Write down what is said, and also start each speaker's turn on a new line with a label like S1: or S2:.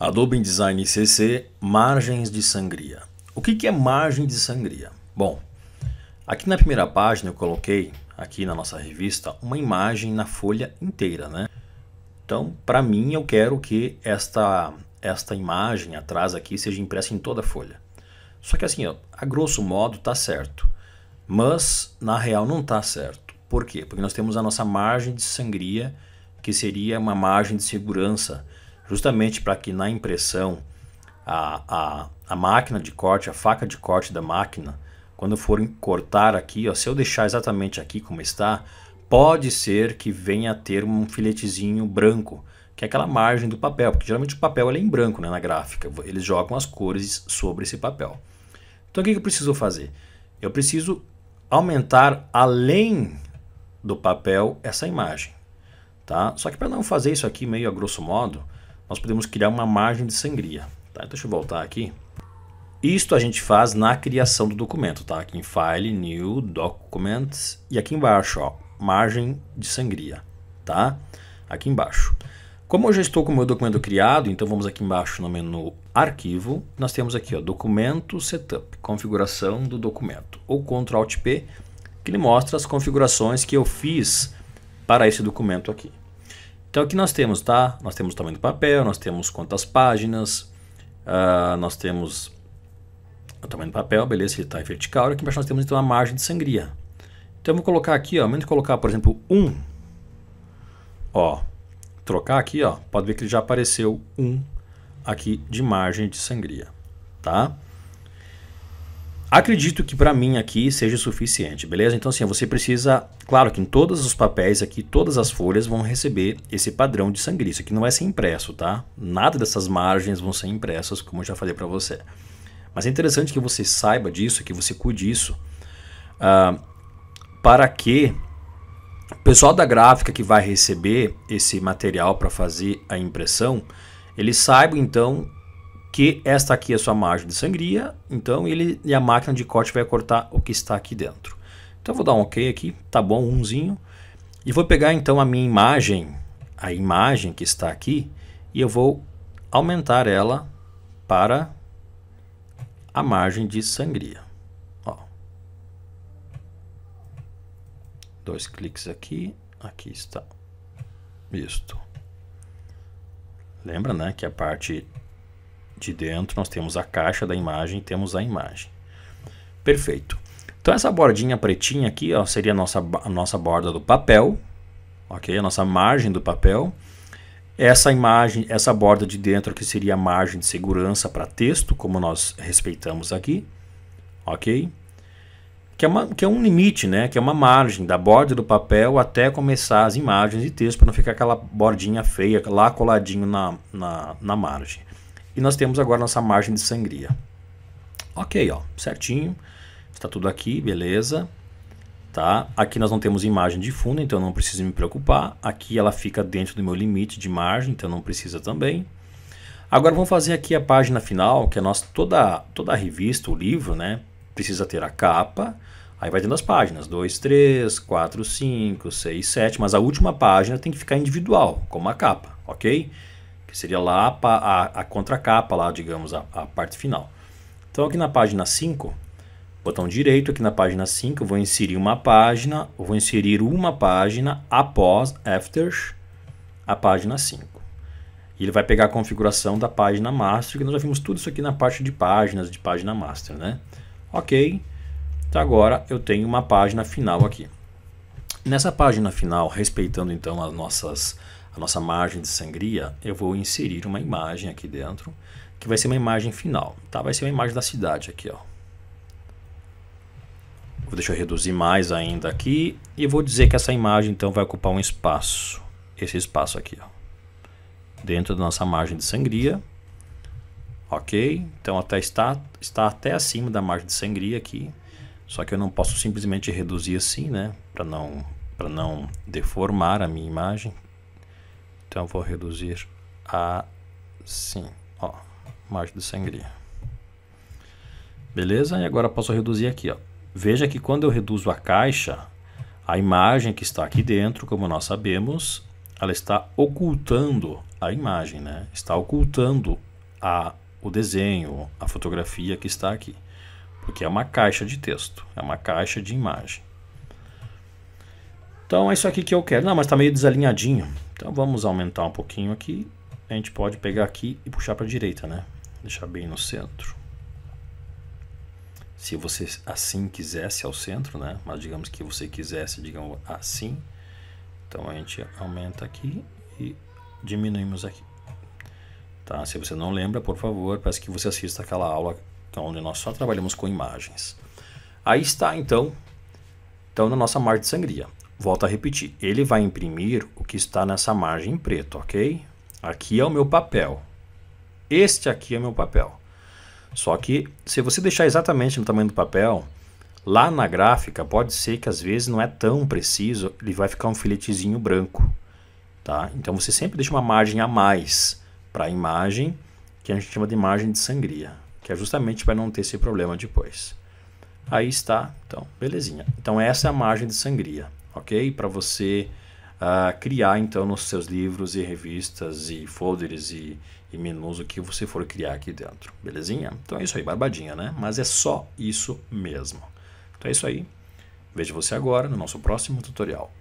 S1: Adobe InDesign CC, margens de sangria. O que é margem de sangria? Bom, aqui na primeira página eu coloquei, aqui na nossa revista, uma imagem na folha inteira, né? Então, para mim, eu quero que esta, esta imagem atrás aqui seja impressa em toda a folha. Só que assim, ó, a grosso modo tá certo, mas na real não tá certo. Por quê? Porque nós temos a nossa margem de sangria, que seria uma margem de segurança, justamente para que na impressão a, a, a máquina de corte, a faca de corte da máquina, quando for cortar aqui, ó, se eu deixar exatamente aqui como está, pode ser que venha a ter um filetezinho branco, que é aquela margem do papel, porque geralmente o papel é em branco né, na gráfica, eles jogam as cores sobre esse papel. Então o que eu preciso fazer? Eu preciso aumentar além do papel essa imagem. Tá? Só que para não fazer isso aqui meio a grosso modo, nós podemos criar uma margem de sangria. Tá? Então, deixa eu voltar aqui. Isto a gente faz na criação do documento, tá? Aqui em File, New, Documents e aqui embaixo, ó, margem de sangria, tá? Aqui embaixo. Como eu já estou com o meu documento criado, então vamos aqui embaixo no menu Arquivo, nós temos aqui, ó, Documento Setup, configuração do documento, ou Ctrl Alt P, que ele mostra as configurações que eu fiz para esse documento aqui. Então aqui nós temos, tá? Nós temos o tamanho do papel, nós temos quantas páginas, uh, nós temos o tamanho do papel, beleza, ele está em vertical. E aqui embaixo nós temos então a margem de sangria. Então eu vou colocar aqui, ó, ao menos colocar, por exemplo, 1, um, ó, trocar aqui, ó, pode ver que ele já apareceu 1 um aqui de margem de sangria, Tá? Acredito que para mim aqui seja suficiente, beleza? Então assim, você precisa, claro que em todos os papéis aqui, todas as folhas vão receber esse padrão de sangue. Isso aqui não vai é ser impresso, tá? Nada dessas margens vão ser impressas, como eu já falei para você. Mas é interessante que você saiba disso, que você cuide disso, uh, ah, para que o pessoal da gráfica que vai receber esse material para fazer a impressão, ele saiba então porque esta aqui é a sua margem de sangria, então ele e a máquina de corte vai cortar o que está aqui dentro. Então eu vou dar um OK aqui, tá bom, umzinho. E vou pegar então a minha imagem, a imagem que está aqui, e eu vou aumentar ela para a margem de sangria. Ó. Dois cliques aqui, aqui está. visto. Lembra, né, que a parte de dentro, nós temos a caixa da imagem, temos a imagem. Perfeito. Então essa bordinha pretinha aqui ó, seria a nossa, a nossa borda do papel, ok? A nossa margem do papel. Essa imagem, essa borda de dentro que seria a margem de segurança para texto, como nós respeitamos aqui, ok? Que é, uma, que é um limite, né? Que é uma margem da borda do papel até começar as imagens e texto para não ficar aquela bordinha feia lá coladinho na, na, na margem. E nós temos agora nossa margem de sangria. Ok, ó, certinho. Está tudo aqui, beleza. Tá? Aqui nós não temos imagem de fundo, então não preciso me preocupar. Aqui ela fica dentro do meu limite de margem, então não precisa também. Agora vamos fazer aqui a página final, que é nossa, toda, toda a revista, o livro, né? Precisa ter a capa, aí vai tendo as páginas, 2, 3, 4, 5, 6, 7, mas a última página tem que ficar individual, como a capa, ok? que seria lá a, a, a contracapa, lá, digamos, a, a parte final. Então aqui na página 5, botão direito aqui na página 5, vou inserir uma página, vou inserir uma página após, after, a página 5. E ele vai pegar a configuração da página master, que nós já vimos tudo isso aqui na parte de páginas, de página master, né? Ok, então agora eu tenho uma página final aqui. Nessa página final, respeitando então as nossas a nossa margem de sangria, eu vou inserir uma imagem aqui dentro, que vai ser uma imagem final, tá? Vai ser uma imagem da cidade aqui, ó. Vou deixar eu reduzir mais ainda aqui e vou dizer que essa imagem então vai ocupar um espaço, esse espaço aqui, ó. Dentro da nossa margem de sangria, ok? Então até está, está até acima da margem de sangria aqui, só que eu não posso simplesmente reduzir assim, né? Para não, para não deformar a minha imagem, então vou reduzir a sim, ó, margem de sangria. Beleza? E agora posso reduzir aqui, ó. Veja que quando eu reduzo a caixa, a imagem que está aqui dentro, como nós sabemos, ela está ocultando a imagem, né? Está ocultando a o desenho, a fotografia que está aqui, porque é uma caixa de texto, é uma caixa de imagem. Então é isso aqui que eu quero. Não, mas está meio desalinhadinho. Então vamos aumentar um pouquinho aqui. A gente pode pegar aqui e puxar para a direita, né? Deixar bem no centro. Se você assim quisesse ao é centro, né? Mas digamos que você quisesse, digamos assim. Então a gente aumenta aqui e diminuímos aqui. Tá? Se você não lembra, por favor, peço que você assista aquela aula onde nós só trabalhamos com imagens. Aí está então, então na nossa mar de sangria. Volto a repetir, ele vai imprimir o que está nessa margem em preto, ok? Aqui é o meu papel. Este aqui é o meu papel. Só que se você deixar exatamente no tamanho do papel, lá na gráfica pode ser que às vezes não é tão preciso, ele vai ficar um filetezinho branco. Tá? Então você sempre deixa uma margem a mais para a imagem, que a gente chama de margem de sangria, que é justamente para não ter esse problema depois. Aí está, então, belezinha. Então essa é a margem de sangria ok? Para você uh, criar então nos seus livros e revistas e folders e, e menus o que você for criar aqui dentro, belezinha? Então é isso aí, barbadinha, né? Mas é só isso mesmo. Então é isso aí. Vejo você agora no nosso próximo tutorial.